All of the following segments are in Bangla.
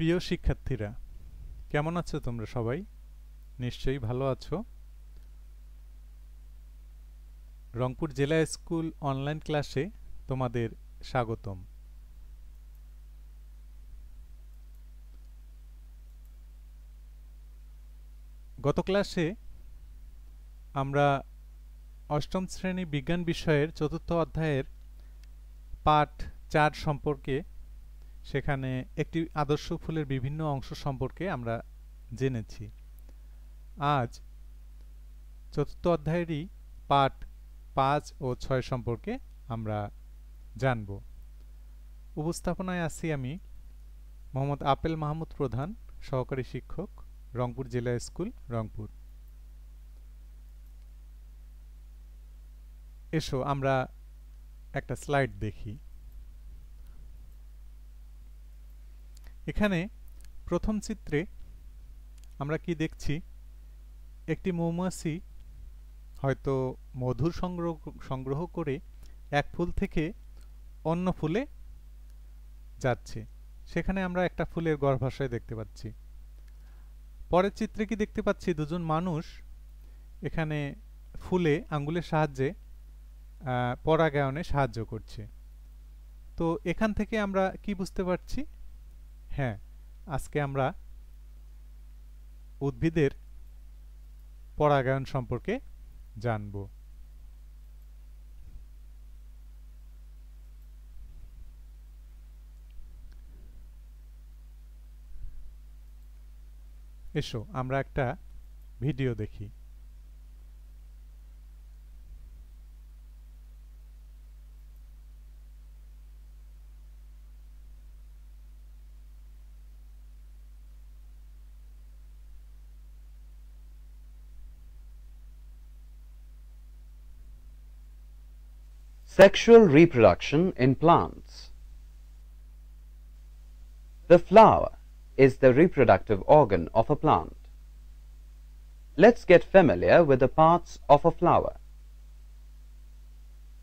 প্রিয় শিক্ষার্থীরা কেমন আছো তোমরা সবাই নিশ্চয়ই ভালো আছো রংপুর জেলা স্কুল অনলাইন ক্লাসে তোমাদের স্বাগতম গত ক্লাসে আমরা অষ্টম শ্রেণী বিজ্ঞান বিষয়ের চতুর্থ অধ্যায়ের পাঠ চার সম্পর্কে সেখানে একটি আদর্শ ফুলের বিভিন্ন অংশ সম্পর্কে আমরা জেনেছি আজ চতুর্থ অধ্যায়েরই পাঠ পাঁচ ও ছয় সম্পর্কে আমরা জানব উপস্থাপনায় আছি আমি মোহাম্মদ আপেল মাহমুদ প্রধান সহকারী শিক্ষক রংপুর জেলা স্কুল রংপুর এসো আমরা একটা স্লাইড দেখি এখানে প্রথম চিত্রে আমরা কি দেখছি একটি মৌমাছি হয়তো মধুর সংগ্রহ সংগ্রহ করে এক ফুল থেকে অন্য ফুলে যাচ্ছে সেখানে আমরা একটা ফুলের গর্ভাশয় দেখতে পাচ্ছি পরের চিত্রে কি দেখতে পাচ্ছি দুজন মানুষ এখানে ফুলে আঙ্গুলের সাহায্যে পরাগায়নে সাহায্য করছে তো এখান থেকে আমরা কি বুঝতে পারছি হ্যাঁ আজকে আমরা উদ্ভিদের পরাগায়ন সম্পর্কে জানব এসো আমরা একটা ভিডিও দেখি Sexual reproduction in plants The flower is the reproductive organ of a plant. Let's get familiar with the parts of a flower.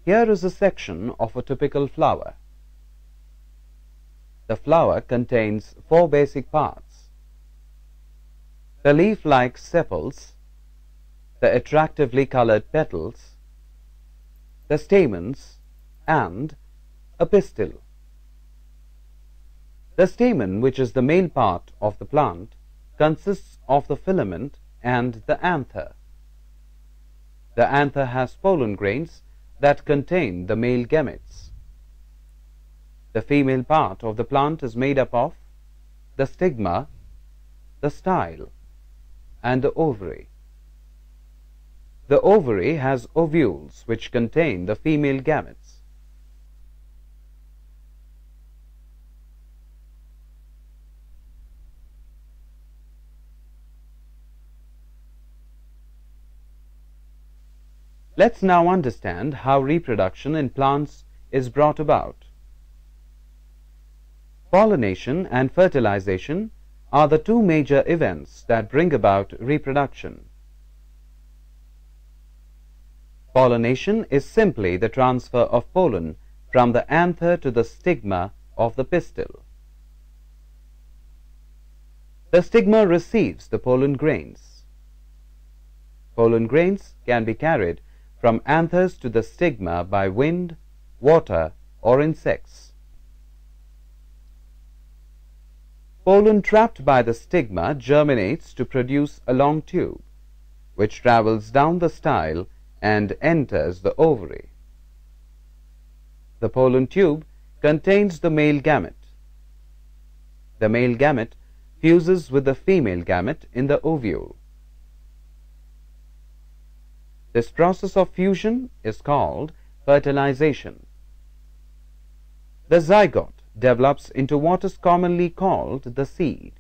Here is a section of a typical flower. The flower contains four basic parts. The leaf-like sepals, the attractively colored petals, the stamens, and a pistil. The stamen, which is the main part of the plant, consists of the filament and the anther. The anther has pollen grains that contain the male gametes. The female part of the plant is made up of the stigma, the style, and the ovary. The ovary has ovules which contain the female gametes. Let's now understand how reproduction in plants is brought about. Pollination and fertilization are the two major events that bring about reproduction. Pollination is simply the transfer of pollen from the anther to the stigma of the pistil. The stigma receives the pollen grains. Pollen grains can be carried from anthers to the stigma by wind, water, or insects. Pollen trapped by the stigma germinates to produce a long tube, which travels down the style and enters the ovary. The pollen tube contains the male gamete. The male gamete fuses with the female gamete in the ovule. This process of fusion is called fertilization. The zygote develops into what is commonly called the seed.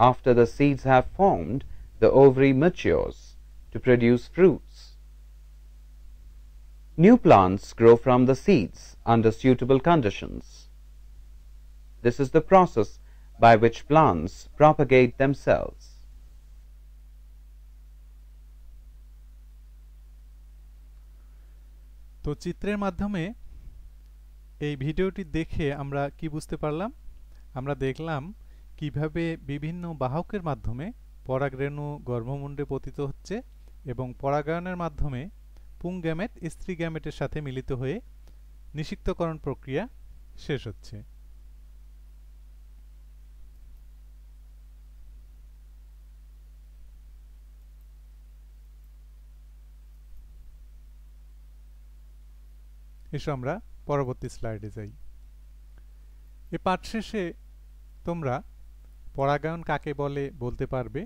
After the seeds have formed, the ovary matures. to produce fruits. New plants grow from the seeds under suitable conditions. This is the process by which plants propagate themselves. তো চিত্রের মাধ্যমে এই ভিডিওটি দেখে আমরা কি বুঝতে পারলাম আমরা দেখলাম কিভাবে বিভিন্ন বাহকের মাধ্যমে পরাগরেণু গর্ভমুণ্ডে পতিত হচ্ছে এবং পরাগায়নের মাধ্যমে পুং গ্যামেট স্ত্রী গ্যামেটের সাথে মিলিত হয়ে নিষিক্তকরণ প্রক্রিয়া শেষ হচ্ছে এসো আমরা পরবর্তী স্লাইডে যাই এ পাঠ শেষে তোমরা পরাগায়ন কাকে বলে বলতে পারবে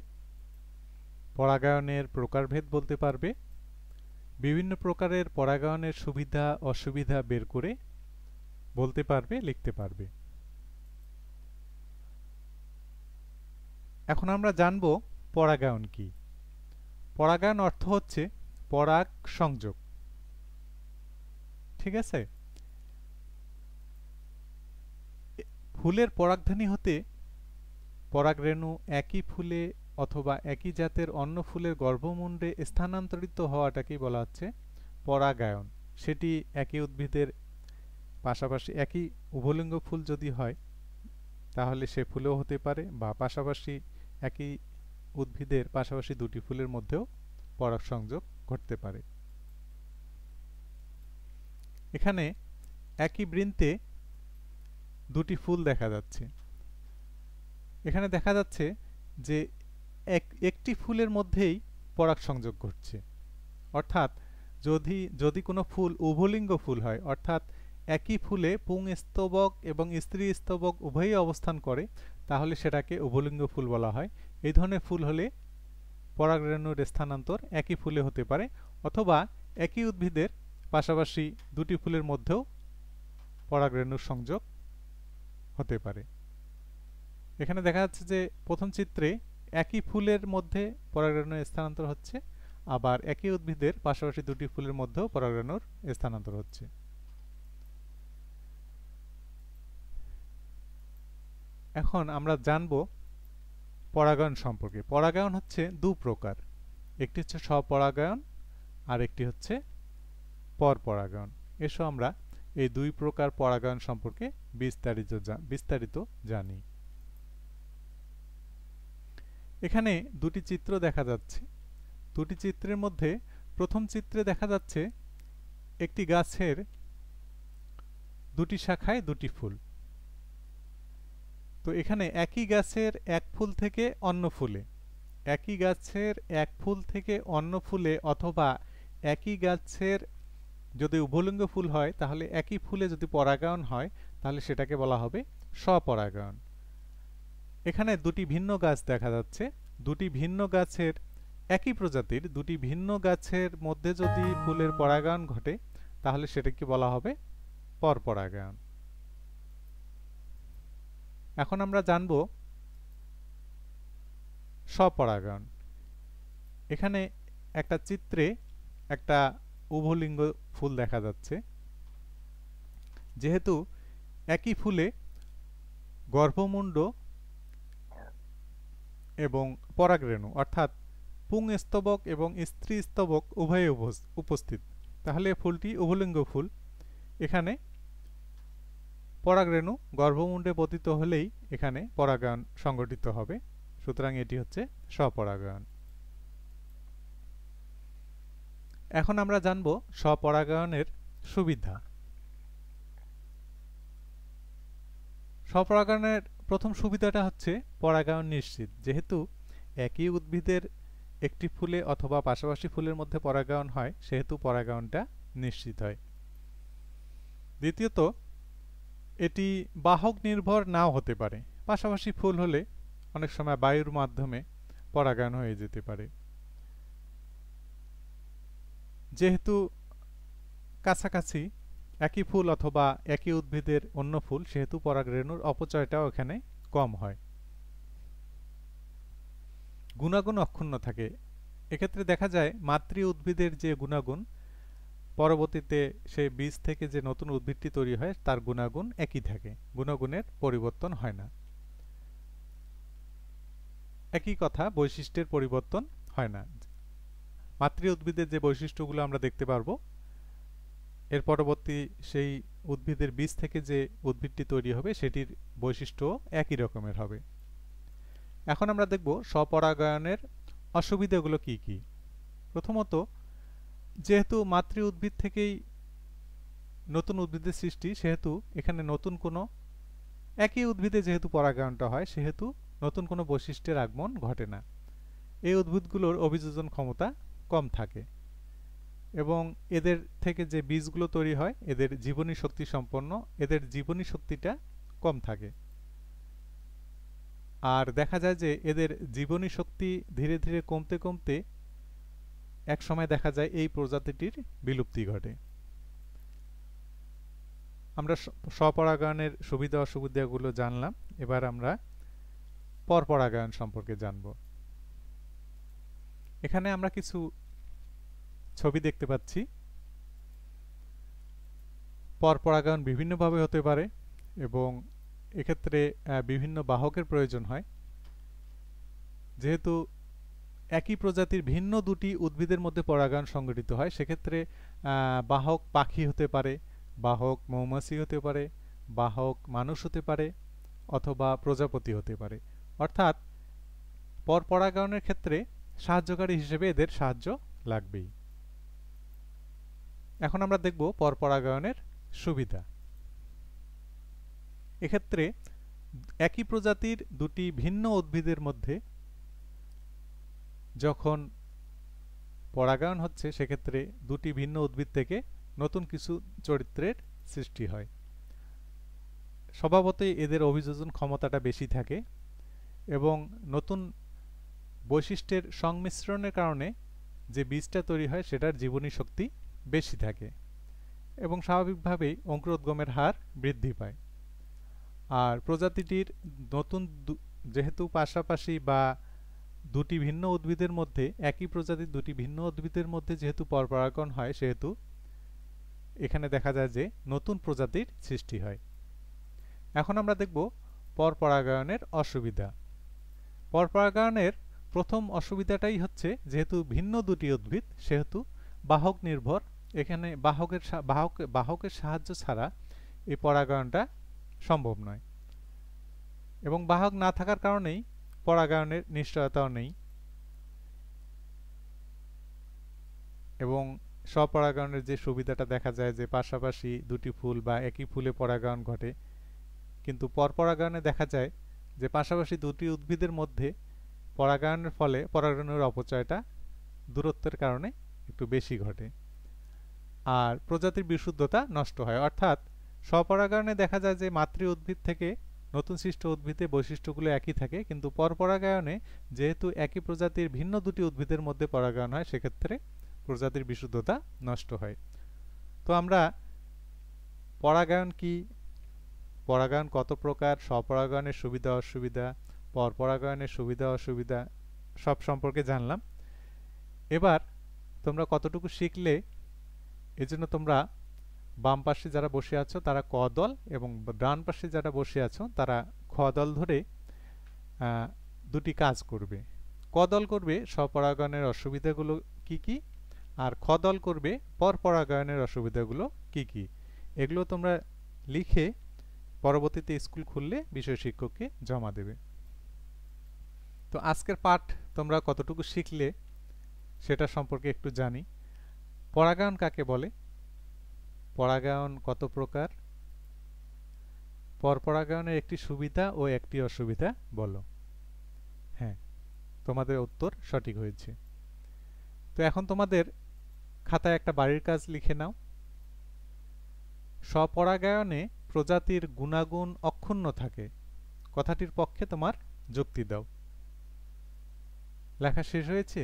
পরাগায়নের প্রকারভেদ বলতে পারবে বিভিন্ন প্রকারের পরাগায়নের সুবিধা অসুবিধা বের করে বলতে পারবে লিখতে পারবে এখন আমরা জানব পরাগায়ন কি পরাগায়ন অর্থ হচ্ছে পরাগ সংযোগ ঠিক আছে ফুলের পরাগধানী হতে পরাগরেণু একই ফুলে অথবা একই জাতের অন্য ফুলের গর্ভমুণ্ডে স্থানান্তরিত হওয়াটাকেই বলা হচ্ছে পরাগায়ন সেটি একই উদ্ভিদের পাশাপাশি একই উভলিঙ্গ ফুল যদি হয় তাহলে সে ফুলেও হতে পারে বা পাশাপাশি একই উদ্ভিদের পাশাপাশি দুটি ফুলের মধ্যেও পরাগ সংযোগ ঘটতে পারে এখানে একই বৃন্তে দুটি ফুল দেখা যাচ্ছে এখানে দেখা যাচ্ছে যে এক একটি ফুলের মধ্যেই পরাগ সংযোগ ঘটছে অর্থাৎ যদি যদি কোনো ফুল উভলিঙ্গ ফুল হয় অর্থাৎ একই ফুলে পুং স্তবক এবং স্ত্রী স্তবক উভয়ই অবস্থান করে তাহলে সেটাকে উভলিঙ্গ ফুল বলা হয় এই ধরনের ফুল হলে পরাগরেণুর স্থানান্তর একই ফুলে হতে পারে অথবা একই উদ্ভিদের পাশাপাশি দুটি ফুলের মধ্যেও পরাগরেণুর সংযোগ হতে পারে এখানে দেখা যাচ্ছে যে প্রথম চিত্রে একই ফুলের মধ্যে পরাগরেণুর স্থানান্তর হচ্ছে আবার একই উদ্ভিদের পাশাপাশি দুটি ফুলের মধ্যেও পরাগরেণুর স্থানান্তর হচ্ছে এখন আমরা জানব পরাগায়ন সম্পর্কে পরাগায়ন হচ্ছে দু প্রকার একটি হচ্ছে স্বপরাগায়ন আর একটি হচ্ছে পরপরাগায়ন এসো আমরা এই দুই প্রকার পরাগায়ন সম্পর্কে বিস্তারিত বিস্তারিত জানি এখানে দুটি চিত্র দেখা যাচ্ছে দুটি চিত্রের মধ্যে প্রথম চিত্রে দেখা যাচ্ছে একটি গাছের দুটি শাখায় দুটি ফুল তো এখানে একই গাছের এক ফুল থেকে অন্য ফুলে একই গাছের এক ফুল থেকে অন্য ফুলে অথবা একই গাছের যদি উভলিঙ্গ ফুল হয় তাহলে একই ফুলে যদি পরাগায়ন হয় তাহলে সেটাকে বলা হবে স্বপরাগায়ন এখানে দুটি ভিন্ন গাছ দেখা যাচ্ছে দুটি ভিন্ন গাছের একই প্রজাতির দুটি ভিন্ন গাছের মধ্যে যদি ফুলের পরাগায়ন ঘটে তাহলে সেটাকে বলা হবে পরপরাগায়ন এখন আমরা জানব স্বপরাগায়ন এখানে একটা চিত্রে একটা উভলিঙ্গ ফুল দেখা যাচ্ছে যেহেতু একই ফুলে গর্ভমুণ্ড এবং পরাগরেণু অর্থাৎ পুং স্তবক এবং স্ত্রী স্তবক উভয়ে উপস্থিত তাহলে ফুলটি উভলিঙ্গ ফুল এখানে পরাগরেণু গর্ভমুণ্ডে পতিত হলেই এখানে পরাগায়ন সংগঠিত হবে সুতরাং এটি হচ্ছে স্বপরাগায়ন এখন আমরা জানব স্বপরাগায়নের সুবিধা স্বপরাগায়নের প্রথম সুবিধাটা হচ্ছে পরাগায়ন নিশ্চিত যেহেতু একই উদ্ভিদের একটি ফুলে অথবা পাশাপাশি ফুলের মধ্যে পরাগায়ন হয় সেহেতু পরাগায়নটা নিশ্চিত হয় দ্বিতীয়ত এটি বাহক নির্ভর নাও হতে পারে পাশাপাশি ফুল হলে অনেক সময় বায়ুর মাধ্যমে পরাগায়ন হয়ে যেতে পারে যেহেতু কাছাকাছি একই ফুল অথবা একই উদ্ভিদের অন্য ফুল সেহেতু পরাগরেণুর অপচয়টাও এখানে কম হয় গুণাগুণ অক্ষুণ্ণ থাকে এক্ষেত্রে দেখা যায় মাতৃ উদ্ভিদের যে গুণাগুণ পরবর্তীতে সে বীজ থেকে যে নতুন উদ্ভিদটি তৈরি হয় তার গুণাগুণ একই থাকে গুণাগুণের পরিবর্তন হয় না একই কথা বৈশিষ্ট্যের পরিবর্তন হয় না মাতৃ উদ্ভিদের যে বৈশিষ্ট্যগুলো আমরা দেখতে পারবো এর পরবর্তী সেই উদ্ভিদের বীজ থেকে যে উদ্ভিদটি তৈরি হবে সেটির বৈশিষ্ট্য একই রকমের হবে এখন আমরা দেখব স্বপরাগায়নের অসুবিধাগুলো কি কি প্রথমত যেহেতু মাতৃ উদ্ভিদ থেকেই নতুন উদ্ভিদের সৃষ্টি সেহেতু এখানে নতুন কোনো একই উদ্ভিদে যেহেতু পরাগায়নটা হয় সেহেতু নতুন কোনো বৈশিষ্ট্যের আগমন ঘটে না এই উদ্ভিদগুলোর অভিযোজন ক্ষমতা কম থাকে এবং এদের থেকে যে বীজগুলো তৈরি হয় এদের জীবনী শক্তি সম্পন্ন এদের জীবনী শক্তিটা কম থাকে আর দেখা যায় যে এদের জীবনী শক্তি ধীরে ধীরে কমতে কমতে এক সময় দেখা যায় এই প্রজাতিটির বিলুপ্তি ঘটে আমরা স্বপরাগায়নের সুবিধা অসুবিধাগুলো জানলাম এবার আমরা পরপরাগায়ন সম্পর্কে জানব এখানে আমরা কিছু ছবি দেখতে পাচ্ছি পরপরাগায়ন বিভিন্নভাবে হতে পারে এবং এক্ষেত্রে বিভিন্ন বাহকের প্রয়োজন হয় যেহেতু একই প্রজাতির ভিন্ন দুটি উদ্ভিদের মধ্যে পরাগায়ন সংগঠিত হয় সেক্ষেত্রে বাহক পাখি হতে পারে বাহক মৌমাছি হতে পারে বাহক মানুষ হতে পারে অথবা প্রজাপতি হতে পারে অর্থাৎ পরপরাগায়নের ক্ষেত্রে সাহায্যকারী হিসেবে এদের সাহায্য লাগবেই এখন আমরা দেখব পরপরাগায়নের সুবিধা এক্ষেত্রে একই প্রজাতির দুটি ভিন্ন উদ্ভিদের মধ্যে যখন পরাগায়ন হচ্ছে সেক্ষেত্রে দুটি ভিন্ন উদ্ভিদ থেকে নতুন কিছু চরিত্রের সৃষ্টি হয় স্বভাবতই এদের অভিযোজন ক্ষমতাটা বেশি থাকে এবং নতুন বৈশিষ্ট্যের সংমিশ্রণের কারণে যে বীজটা তৈরি হয় সেটার জীবনী শক্তি বেশি থাকে এবং স্বাভাবিকভাবেই অঙ্কুরোদ্গমের হার বৃদ্ধি পায় আর প্রজাতিটির নতুন যেহেতু পাশাপাশি বা দুটি ভিন্ন উদ্ভিদের মধ্যে একই প্রজাতির দুটি ভিন্ন উদ্ভিদের মধ্যে যেহেতু পরপরাগণ হয় সেহেতু এখানে দেখা যায় যে নতুন প্রজাতির সৃষ্টি হয় এখন আমরা দেখব পরপরাগায়নের অসুবিধা পরপরাগায়নের প্রথম অসুবিধাটাই হচ্ছে যেহেতু ভিন্ন দুটি উদ্ভিদ সেহেতু বাহক নির্ভর এখানে বাহকের বাহক বাহকের সাহায্য ছাড়া এই পরাগায়নটা সম্ভব নয় এবং বাহক না থাকার কারণেই পরাগায়নের নিশ্চয়তাও নেই এবং স্বপরাগায়নের যে সুবিধাটা দেখা যায় যে পাশাপাশি দুটি ফুল বা একই ফুলে পরাগায়ন ঘটে কিন্তু পরপরাগায়নে দেখা যায় যে পাশাপাশি দুটি উদ্ভিদের মধ্যে পরাগায়নের ফলে পরাগায়নের অপচয়টা দূরত্বের কারণে একটু বেশি ঘটে আর প্রজাতির বিশুদ্ধতা নষ্ট হয় অর্থাৎ স্বপরাগায়নে দেখা যায় যে মাতৃ উদ্ভিদ থেকে নতুন সৃষ্ট উদ্ভিদে বৈশিষ্ট্যগুলো একই থাকে কিন্তু পরপরাগায়নে যেহেতু একই প্রজাতির ভিন্ন দুটি উদ্ভিদের মধ্যে পরাগায়ন হয় সেক্ষেত্রে প্রজাতির বিশুদ্ধতা নষ্ট হয় তো আমরা পরাগায়ন কি পরাগায়ন কত প্রকার স্বপরাগায়নের সুবিধা অসুবিধা পরপরাগায়নের সুবিধা অসুবিধা সব সম্পর্কে জানলাম এবার তোমরা কতটুকু শিখলে এজন্য তোমরা বাম পাশে যারা বসে আছো তারা ক দল এবং ডান পাশে যারা বসে আছো তারা খ দল ধরে দুটি কাজ করবে ক দল করবে স্বপরাগায়নের অসুবিধাগুলো কি কি আর খ দল করবে পরপরাগায়নের অসুবিধাগুলো কি কি এগুলো তোমরা লিখে পরবর্তীতে স্কুল খুললে বিষয় শিক্ষককে জমা দেবে তো আজকের পাঠ তোমরা কতটুকু শিখলে সেটা সম্পর্কে একটু জানি পরাগায়ন কাকে বলে পরাগায়ন কত প্রকার পরপরাগায়নের একটি সুবিধা ও একটি অসুবিধা বলো হ্যাঁ তোমাদের উত্তর সঠিক হয়েছে তো এখন তোমাদের খাতায় একটা বাড়ির কাজ লিখে নাও স্বপরাগায়নে প্রজাতির গুণাগুণ অক্ষুণ্ণ থাকে কথাটির পক্ষে তোমার যুক্তি দাও লেখা শেষ হয়েছে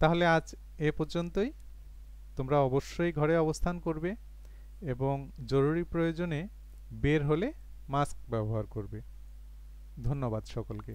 তাহলে আজ এ পর্যন্তই তোমরা অবশ্যই ঘরে অবস্থান করবে এবং জরুরি প্রয়োজনে বের হলে মাস্ক ব্যবহার করবে ধন্যবাদ সকলকে